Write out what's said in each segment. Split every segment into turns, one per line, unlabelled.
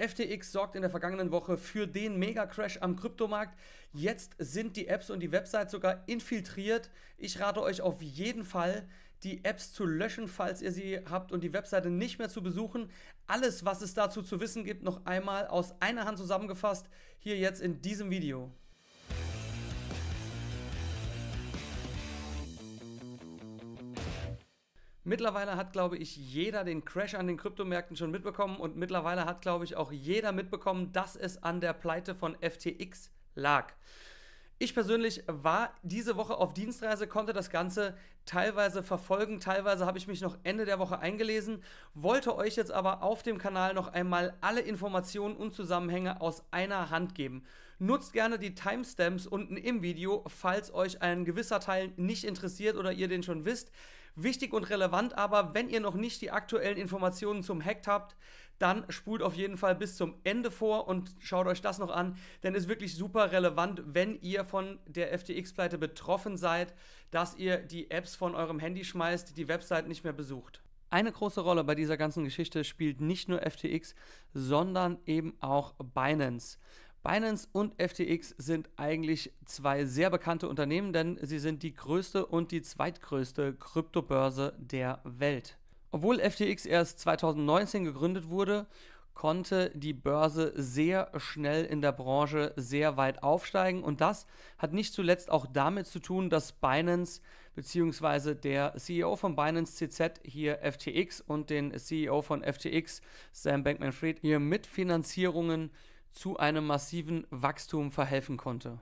FTX sorgt in der vergangenen Woche für den Mega-Crash am Kryptomarkt. Jetzt sind die Apps und die Website sogar infiltriert. Ich rate euch auf jeden Fall, die Apps zu löschen, falls ihr sie habt und die Webseite nicht mehr zu besuchen. Alles, was es dazu zu wissen gibt, noch einmal aus einer Hand zusammengefasst, hier jetzt in diesem Video. Mittlerweile hat, glaube ich, jeder den Crash an den Kryptomärkten schon mitbekommen und mittlerweile hat, glaube ich, auch jeder mitbekommen, dass es an der Pleite von FTX lag. Ich persönlich war diese Woche auf Dienstreise, konnte das Ganze teilweise verfolgen, teilweise habe ich mich noch Ende der Woche eingelesen, wollte euch jetzt aber auf dem Kanal noch einmal alle Informationen und Zusammenhänge aus einer Hand geben. Nutzt gerne die Timestamps unten im Video, falls euch ein gewisser Teil nicht interessiert oder ihr den schon wisst. Wichtig und relevant aber, wenn ihr noch nicht die aktuellen Informationen zum Hackt habt, dann spult auf jeden Fall bis zum Ende vor und schaut euch das noch an, denn es ist wirklich super relevant, wenn ihr von der FTX-Pleite betroffen seid, dass ihr die Apps von eurem Handy schmeißt, die Website nicht mehr besucht. Eine große Rolle bei dieser ganzen Geschichte spielt nicht nur FTX, sondern eben auch Binance. Binance und FTX sind eigentlich zwei sehr bekannte Unternehmen, denn sie sind die größte und die zweitgrößte Kryptobörse der Welt. Obwohl FTX erst 2019 gegründet wurde, konnte die Börse sehr schnell in der Branche sehr weit aufsteigen und das hat nicht zuletzt auch damit zu tun, dass Binance bzw. der CEO von Binance CZ hier FTX und den CEO von FTX Sam Bankman-Fried hier Mitfinanzierungen Finanzierungen zu einem massiven Wachstum verhelfen konnte.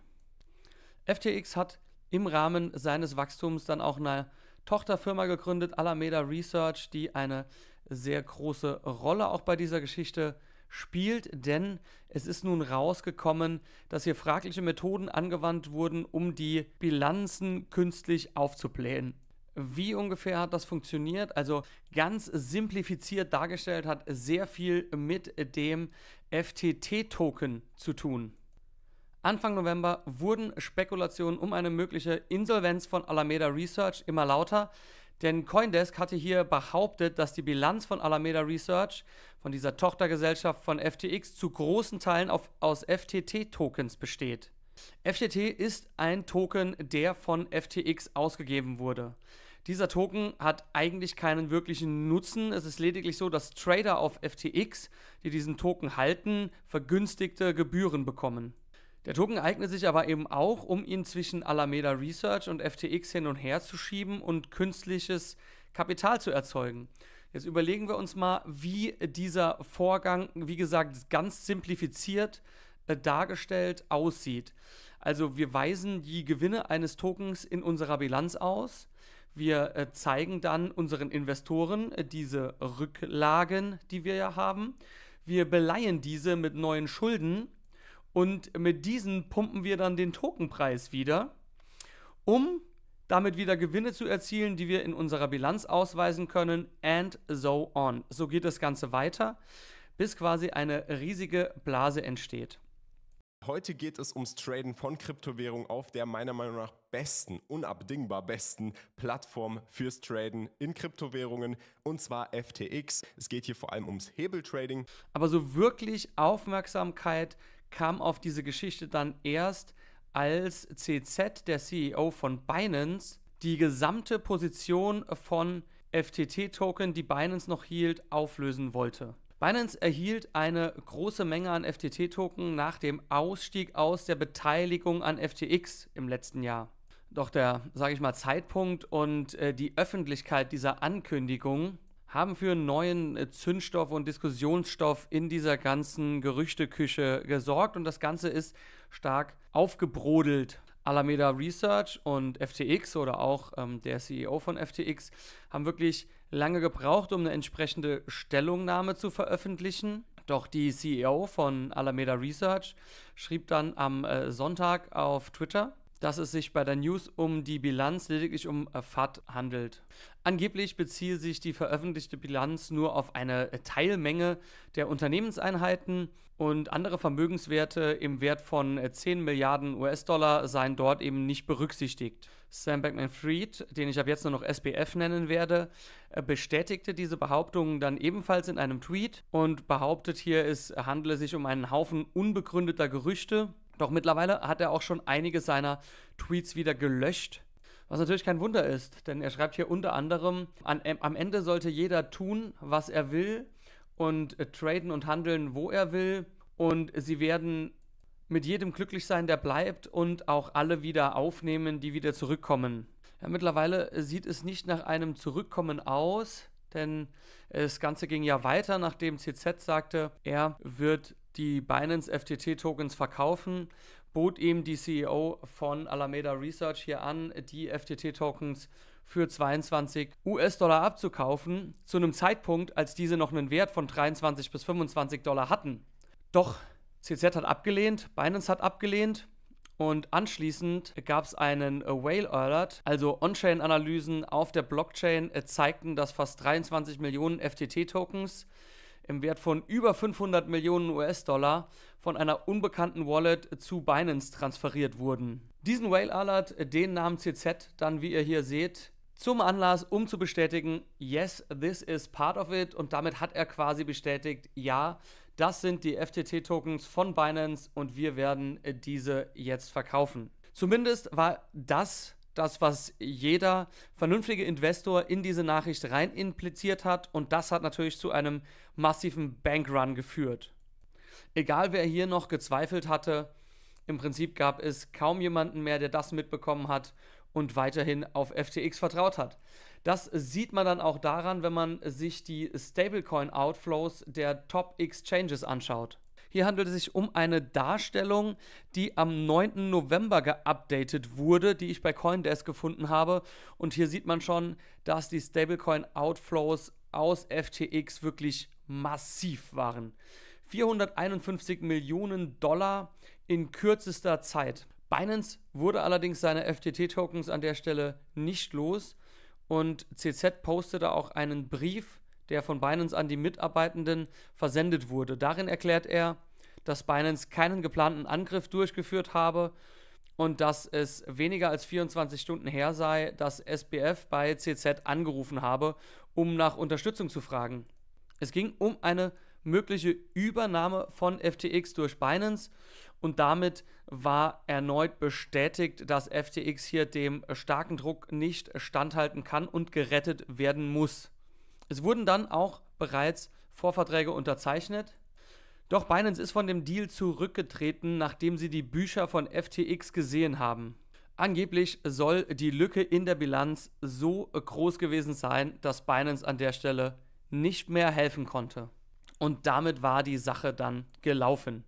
FTX hat im Rahmen seines Wachstums dann auch eine Tochterfirma gegründet, Alameda Research, die eine sehr große Rolle auch bei dieser Geschichte spielt, denn es ist nun rausgekommen, dass hier fragliche Methoden angewandt wurden, um die Bilanzen künstlich aufzublähen. Wie ungefähr hat das funktioniert? Also ganz simplifiziert dargestellt hat sehr viel mit dem FTT-Token zu tun. Anfang November wurden Spekulationen um eine mögliche Insolvenz von Alameda Research immer lauter, denn Coindesk hatte hier behauptet, dass die Bilanz von Alameda Research, von dieser Tochtergesellschaft von FTX, zu großen Teilen auf, aus FTT-Tokens besteht. FTT ist ein Token, der von FTX ausgegeben wurde. Dieser Token hat eigentlich keinen wirklichen Nutzen. Es ist lediglich so, dass Trader auf FTX, die diesen Token halten, vergünstigte Gebühren bekommen. Der Token eignet sich aber eben auch, um ihn zwischen Alameda Research und FTX hin und her zu schieben und künstliches Kapital zu erzeugen. Jetzt überlegen wir uns mal, wie dieser Vorgang, wie gesagt, ganz simplifiziert äh, dargestellt aussieht. Also wir weisen die Gewinne eines Tokens in unserer Bilanz aus wir äh, zeigen dann unseren Investoren äh, diese Rücklagen, die wir ja haben. Wir beleihen diese mit neuen Schulden und mit diesen pumpen wir dann den Tokenpreis wieder, um damit wieder Gewinne zu erzielen, die wir in unserer Bilanz ausweisen können and so on. So geht das Ganze weiter, bis quasi eine riesige Blase entsteht. Heute geht es ums Traden von Kryptowährungen auf der meiner Meinung nach besten, unabdingbar besten Plattform fürs Traden in Kryptowährungen und zwar FTX. Es geht hier vor allem ums Hebeltrading. Aber so wirklich Aufmerksamkeit kam auf diese Geschichte dann erst, als CZ, der CEO von Binance, die gesamte Position von FTT-Token, die Binance noch hielt, auflösen wollte. Binance erhielt eine große Menge an FTT-Token nach dem Ausstieg aus der Beteiligung an FTX im letzten Jahr. Doch der, sage ich mal, Zeitpunkt und äh, die Öffentlichkeit dieser Ankündigung haben für einen neuen äh, Zündstoff und Diskussionsstoff in dieser ganzen Gerüchteküche gesorgt und das Ganze ist stark aufgebrodelt. Alameda Research und FTX oder auch ähm, der CEO von FTX haben wirklich lange gebraucht, um eine entsprechende Stellungnahme zu veröffentlichen. Doch die CEO von Alameda Research schrieb dann am äh, Sonntag auf Twitter, dass es sich bei der News um die Bilanz lediglich um äh, FAT handelt. Angeblich beziehe sich die veröffentlichte Bilanz nur auf eine äh, Teilmenge der Unternehmenseinheiten und andere Vermögenswerte im Wert von 10 äh, Milliarden US-Dollar seien dort eben nicht berücksichtigt. Sam Beckman fried den ich ab jetzt nur noch SBF nennen werde, bestätigte diese Behauptung dann ebenfalls in einem Tweet und behauptet hier, es handle sich um einen Haufen unbegründeter Gerüchte doch mittlerweile hat er auch schon einige seiner Tweets wieder gelöscht. Was natürlich kein Wunder ist, denn er schreibt hier unter anderem, an, äh, am Ende sollte jeder tun, was er will und äh, traden und handeln, wo er will. Und sie werden mit jedem glücklich sein, der bleibt und auch alle wieder aufnehmen, die wieder zurückkommen. Ja, mittlerweile sieht es nicht nach einem Zurückkommen aus, denn das Ganze ging ja weiter, nachdem CZ sagte, er wird die Binance FTT-Tokens verkaufen, bot ihm die CEO von Alameda Research hier an, die FTT-Tokens für 22 US-Dollar abzukaufen, zu einem Zeitpunkt, als diese noch einen Wert von 23 bis 25 Dollar hatten. Doch CZ hat abgelehnt, Binance hat abgelehnt und anschließend gab es einen Whale Alert, also On-Chain-Analysen auf der Blockchain äh, zeigten, dass fast 23 Millionen FTT-Tokens im Wert von über 500 Millionen US-Dollar von einer unbekannten Wallet zu Binance transferiert wurden. Diesen Whale Alert, den nahm CZ dann, wie ihr hier seht, zum Anlass, um zu bestätigen, yes, this is part of it. Und damit hat er quasi bestätigt, ja, das sind die FTT-Tokens von Binance und wir werden diese jetzt verkaufen. Zumindest war das das, was jeder vernünftige Investor in diese Nachricht rein impliziert hat. Und das hat natürlich zu einem massiven Bankrun geführt. Egal wer hier noch gezweifelt hatte, im Prinzip gab es kaum jemanden mehr, der das mitbekommen hat und weiterhin auf FTX vertraut hat. Das sieht man dann auch daran, wenn man sich die Stablecoin-Outflows der Top-Exchanges anschaut. Hier handelt es sich um eine Darstellung, die am 9. November geupdatet wurde, die ich bei Coindesk gefunden habe. Und hier sieht man schon, dass die Stablecoin-Outflows aus FTX wirklich massiv waren. 451 Millionen Dollar in kürzester Zeit. Binance wurde allerdings seine FTT-Tokens an der Stelle nicht los und CZ postete auch einen Brief der von Binance an die Mitarbeitenden versendet wurde. Darin erklärt er, dass Binance keinen geplanten Angriff durchgeführt habe und dass es weniger als 24 Stunden her sei, dass SBF bei CZ angerufen habe, um nach Unterstützung zu fragen. Es ging um eine mögliche Übernahme von FTX durch Binance und damit war erneut bestätigt, dass FTX hier dem starken Druck nicht standhalten kann und gerettet werden muss. Es wurden dann auch bereits Vorverträge unterzeichnet. Doch Binance ist von dem Deal zurückgetreten, nachdem sie die Bücher von FTX gesehen haben. Angeblich soll die Lücke in der Bilanz so groß gewesen sein, dass Binance an der Stelle nicht mehr helfen konnte. Und damit war die Sache dann gelaufen.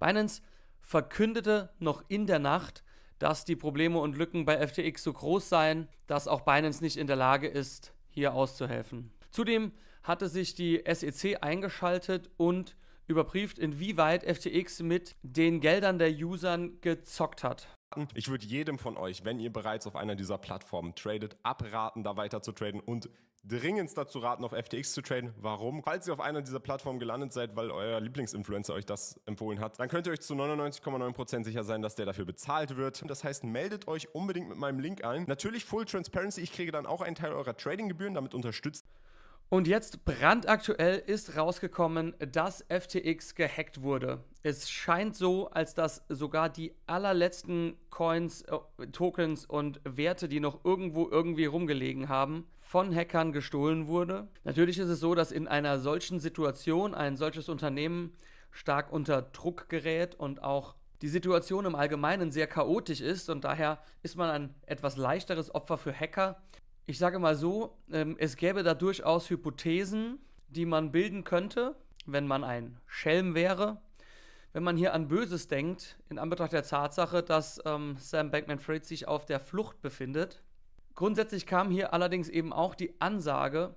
Binance verkündete noch in der Nacht, dass die Probleme und Lücken bei FTX so groß seien, dass auch Binance nicht in der Lage ist, hier auszuhelfen. Zudem hatte sich die SEC eingeschaltet und überprüft, inwieweit FTX mit den Geldern der Usern gezockt hat. Ich würde jedem von euch, wenn ihr bereits auf einer dieser Plattformen tradet, abraten, da weiter zu traden und dringend dazu raten, auf FTX zu traden. Warum? Falls ihr auf einer dieser Plattformen gelandet seid, weil euer Lieblingsinfluencer euch das empfohlen hat, dann könnt ihr euch zu 99,9% sicher sein, dass der dafür bezahlt wird. Das heißt, meldet euch unbedingt mit meinem Link ein. Natürlich Full Transparency, ich kriege dann auch einen Teil eurer Tradinggebühren, damit unterstützt. Und jetzt brandaktuell ist rausgekommen, dass FTX gehackt wurde. Es scheint so, als dass sogar die allerletzten Coins, äh, Tokens und Werte, die noch irgendwo irgendwie rumgelegen haben, von Hackern gestohlen wurde. Natürlich ist es so, dass in einer solchen Situation ein solches Unternehmen stark unter Druck gerät und auch die Situation im Allgemeinen sehr chaotisch ist und daher ist man ein etwas leichteres Opfer für Hacker ich sage mal so, ähm, es gäbe da durchaus Hypothesen, die man bilden könnte, wenn man ein Schelm wäre. Wenn man hier an Böses denkt, in Anbetracht der Tatsache, dass ähm, Sam Bankman-Fried sich auf der Flucht befindet. Grundsätzlich kam hier allerdings eben auch die Ansage,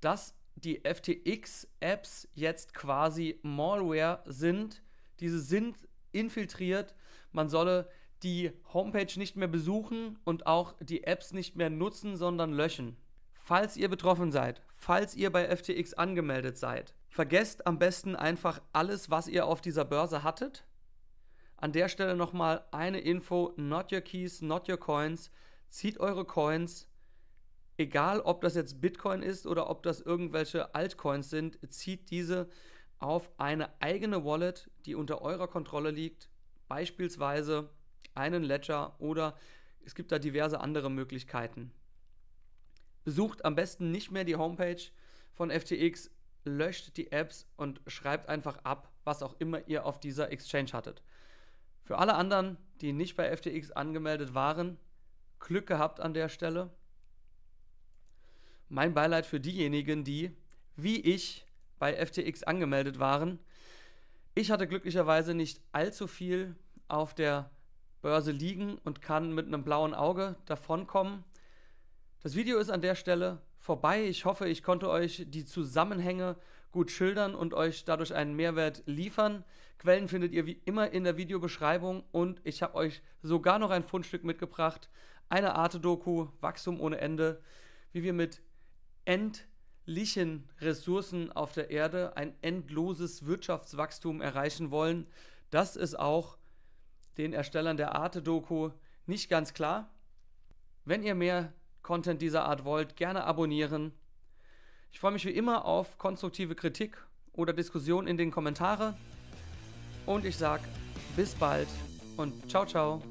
dass die FTX-Apps jetzt quasi Malware sind. Diese sind infiltriert. Man solle die Homepage nicht mehr besuchen und auch die Apps nicht mehr nutzen, sondern löschen. Falls ihr betroffen seid, falls ihr bei FTX angemeldet seid, vergesst am besten einfach alles, was ihr auf dieser Börse hattet. An der Stelle nochmal eine Info, not your keys, not your coins. Zieht eure Coins, egal ob das jetzt Bitcoin ist oder ob das irgendwelche Altcoins sind, zieht diese auf eine eigene Wallet, die unter eurer Kontrolle liegt, beispielsweise einen Ledger oder es gibt da diverse andere Möglichkeiten. Besucht am besten nicht mehr die Homepage von FTX, löscht die Apps und schreibt einfach ab, was auch immer ihr auf dieser Exchange hattet. Für alle anderen, die nicht bei FTX angemeldet waren, Glück gehabt an der Stelle. Mein Beileid für diejenigen, die, wie ich, bei FTX angemeldet waren. Ich hatte glücklicherweise nicht allzu viel auf der Börse liegen und kann mit einem blauen Auge davonkommen. Das Video ist an der Stelle vorbei. Ich hoffe, ich konnte euch die Zusammenhänge gut schildern und euch dadurch einen Mehrwert liefern. Quellen findet ihr wie immer in der Videobeschreibung und ich habe euch sogar noch ein Fundstück mitgebracht. Eine Art Doku, Wachstum ohne Ende, wie wir mit endlichen Ressourcen auf der Erde ein endloses Wirtschaftswachstum erreichen wollen. Das ist auch den Erstellern der Arte-Doku nicht ganz klar. Wenn ihr mehr Content dieser Art wollt, gerne abonnieren. Ich freue mich wie immer auf konstruktive Kritik oder Diskussion in den Kommentaren. Und ich sage bis bald und ciao, ciao.